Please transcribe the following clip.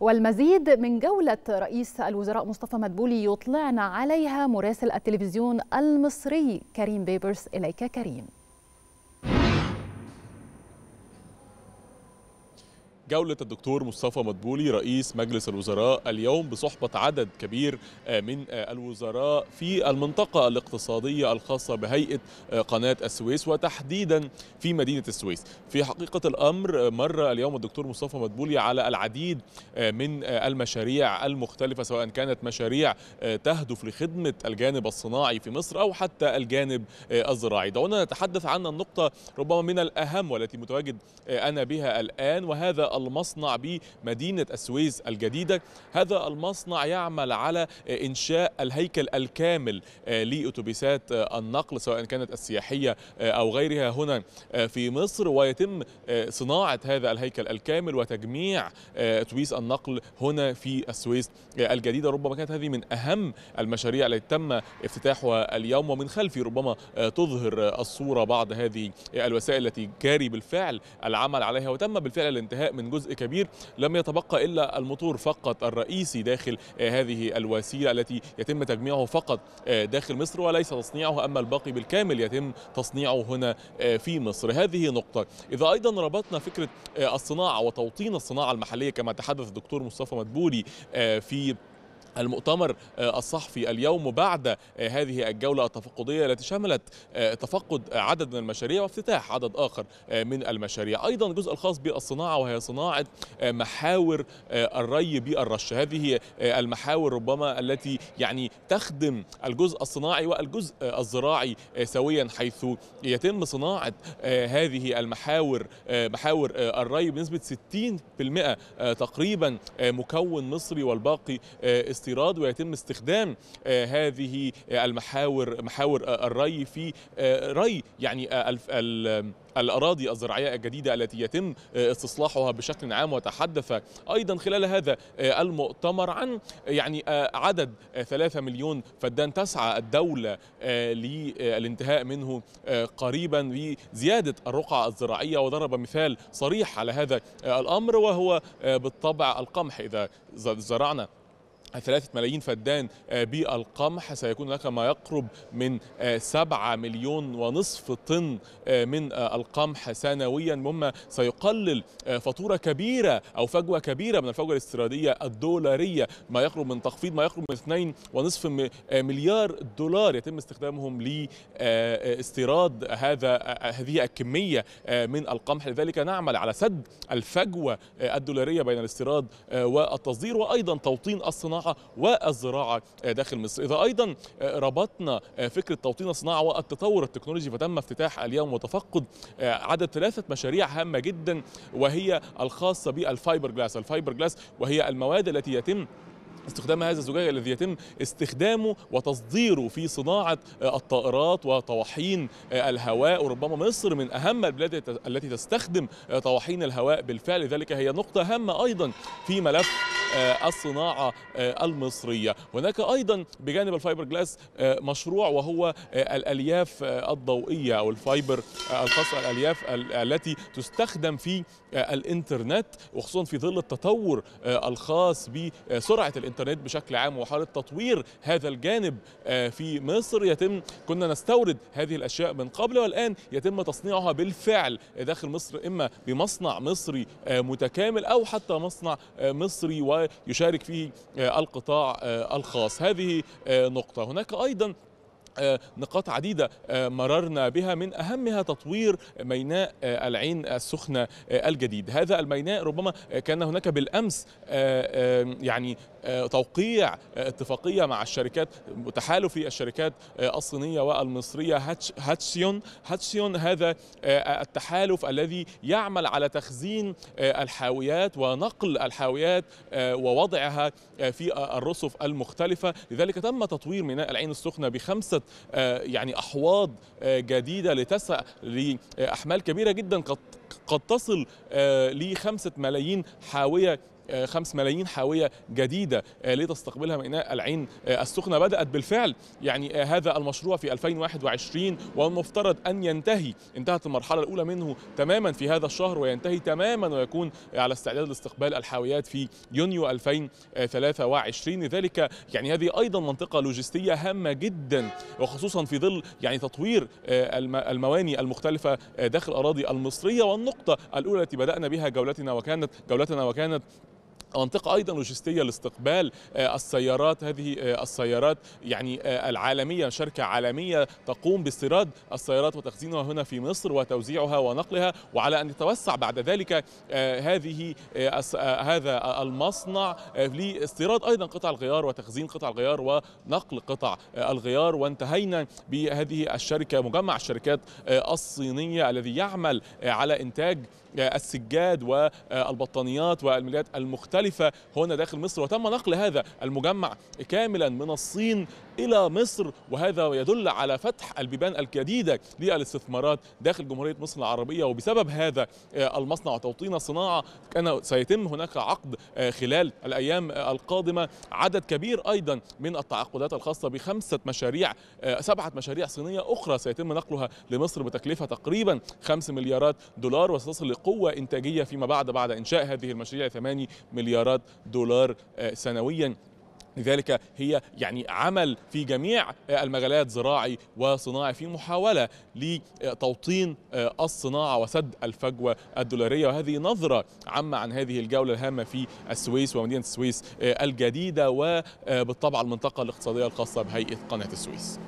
والمزيد من جولة رئيس الوزراء مصطفى مدبولي يطلعنا عليها مراسل التلفزيون المصري كريم بيبرس إليك كريم جولة الدكتور مصطفى مدبولي رئيس مجلس الوزراء اليوم بصحبة عدد كبير آه، من آه، الوزراء في المنطقة الاقتصادية الخاصة بهيئة آه، قناة السويس وتحديدا في مدينة السويس في حقيقة الأمر مر اليوم الدكتور مصطفى مدبولي على العديد من المشاريع المختلفة سواء كانت مشاريع تهدف لخدمة الجانب الصناعي في مصر أو حتى الجانب الزراعي دعونا نتحدث عن النقطة ربما من الأهم والتي متواجد أنا بها الآن وهذا المصنع بمدينة السويس الجديدة هذا المصنع يعمل على إنشاء الهيكل الكامل آه، لأتوبيسات آه، النقل سواء كانت السياحية آه، أو غيرها هنا في مصر ويتم صناعة هذا الهيكل الكامل وتجميع أتوبيس النقل هنا في السويس الجديدة ربما كانت هذه من أهم المشاريع التي تم افتتاحها اليوم ومن خلفي ربما تظهر الصورة بعض هذه الوسائل التي جاري بالفعل العمل عليها وتم بالفعل الانتهاء من جزء كبير لم يتبقى إلا الموتور فقط الرئيسي داخل آه، هذه الوسيلة التي يتم تجميعه فقط آه، داخل مصر وليس تصنيعه أما الباقي بالكامل يتم تصنيعه هنا آه، في مصر هذه نقطة إذا أيضا ربطنا فكرة الصناعة وتوطين الصناعة المحلية كما تحدث الدكتور مصطفى مدبولي في المؤتمر آه، الصحفي اليوم بعد آه، هذه الجولة التفقدية التي شملت آه، تفقد عدد من المشاريع وافتتاح عدد آخر من المشاريع أيضا الجزء الخاص بالصناعة وهي صناعة محاور الري بالرش هذه المحاور ربما التي يعني تخدم الجزء الصناعي والجزء الزراعي سويا حيث يتم صناعة هذه المحاور محاور الري بنسبة 60% تقريبا مكون مصري والباقي استيراد الاستيراد ويتم استخدام آه، هذه آه، المحاور محاور آه، الري في ري يعني ال ال الأراضي الزراعية الجديدة التي يتم استصلاحها بشكل عام وتحدث أيضا خلال هذا المؤتمر عن يعني عدد 3 مليون فدان تسعى الدولة للانتهاء منه قريبا بزيادة الرقعة الزراعية وضرب مثال صريح على هذا الأمر وهو بالطبع القمح إذا زرعنا ثلاثة ملايين فدان آه، بالقمح سيكون لك ما يقرب من آه، سبعة مليون ونصف طن آه، من القمح سنويا مما سيقلل فاتورة كبيرة أو فجوة كبيرة من الفجوة الاستيرادية الدولارية ما يقرب من تخفيض ما يقرب من ونصف مليار دولار يتم استخدامهم لاستيراد هذا هذه الكمية من القمح لذلك نعمل على سد الفجوة الدولارية بين الاستيراد والتصدير وأيضا توطين الصناعة الصناعة والزراعة داخل مصر إذا أيضا آه، ربطنا آه، فكرة توطين الصناعة والتطور التكنولوجي فتم افتتاح اليوم وتفقد آه، عدد ثلاثة مشاريع هامة جدا وهي الخاصة بالفايبر جلاس الفايبر جلاس وهي المواد التي يتم استخدام هذا الزجاج الذي يتم استخدامه وتصديره في صناعة الطائرات وطواحين الهواء وربما مصر من أهم البلاد التي تستخدم طواحين الهواء بالفعل ذلك هي نقطة هامة أيضا في ملف آه، الصناعة آه، المصرية هناك أيضا بجانب الفايبر جلاس آه، مشروع وهو الألياف الضوئية أو الفايبر الخاصة الألياف التي تستخدم في الإنترنت وخصوصا في ظل التطور الخاص بسرعة الإنترنت بشكل عام وحالة تطوير هذا الجانب في مصر يتم كنا نستورد هذه الأشياء من قبل والآن يتم تصنيعها بالفعل داخل مصر إما بمصنع مصري متكامل أو حتى مصنع مصري و ويشارك فيه آه، القطاع آه، الخاص هذه آه، نقطة هناك أيضا نقاط عديدة مررنا بها من أهمها تطوير ميناء العين السخنة الجديد هذا الميناء ربما كان هناك بالأمس يعني آه، توقيع آه، اتفاقيه مع الشركات تحالف الشركات آه، الصينيه والمصريه هاتشيون هاتشيون هذا التحالف الذي يعمل على تخزين الحاويات ونقل الحاويات ووضعها في الرصف المختلفه لذلك تم تطوير ميناء العين السخنه بخمسه يعني احواض جديده لتسع لاحمال كبيره جدا قد قد تصل لخمسة ملايين حاوية 5 آه، ملايين حاويه جديده آه، لتستقبلها ميناء العين آه، السخنه بدات بالفعل يعني هذا المشروع في 2021 والمفترض ان ينتهي انتهت المرحله الاولى منه تماما في هذا الشهر وينتهي تماما ويكون على استعداد لاستقبال الحاويات في يونيو 2023 لذلك يعني هذه ايضا منطقه لوجستيه هامه جدا وخصوصا في ظل يعني تطوير المواني المختلفه داخل الاراضي المصريه والنقطه الاولى التي بدانا بها جولتنا وكانت جولتنا وكانت منطقة أيضا لوجستية لاستقبال آه، السيارات هذه آه، السيارات يعني آه، العالمية شركة عالمية تقوم باستيراد السيارات وتخزينها هنا في مصر وتوزيعها ونقلها وعلى أن يتوسع بعد ذلك هذه هذا المصنع لاستيراد أيضا قطع الغيار وتخزين قطع الغيار ونقل قطع الغيار وانتهينا بهذه الشركة مجمع الشركات الصينية الذي يعمل على إنتاج السجاد والبطانيات والمجالات المختلفة هنا داخل مصر وتم نقل هذا المجمع كاملا من الصين إلى مصر وهذا يدل على فتح البيبان الجديدة للاستثمارات داخل جمهورية مصر العربية وبسبب هذا المصنع وتوطين الصناعة كان سيتم هناك عقد خلال الأيام القادمة عدد كبير أيضا من التعاقدات الخاصة بخمسة مشاريع سبعة مشاريع صينية أخرى سيتم نقلها لمصر بتكلفة تقريبا 5 مليارات دولار وستصل قوة إنتاجية فيما بعد بعد إنشاء هذه المشاريع 8 مليارات دولار آه، سنويا لذلك هي يعني عمل في جميع آه، المجالات زراعي وصناعي في محاوله لتوطين آه، الصناعه وسد الفجوه الدولاريه وهذه نظره عامه عن هذه الجوله الهامه في السويس ومدينه السويس الجديده وبالطبع المنطقه الاقتصاديه الخاصه بهيئه قناه السويس.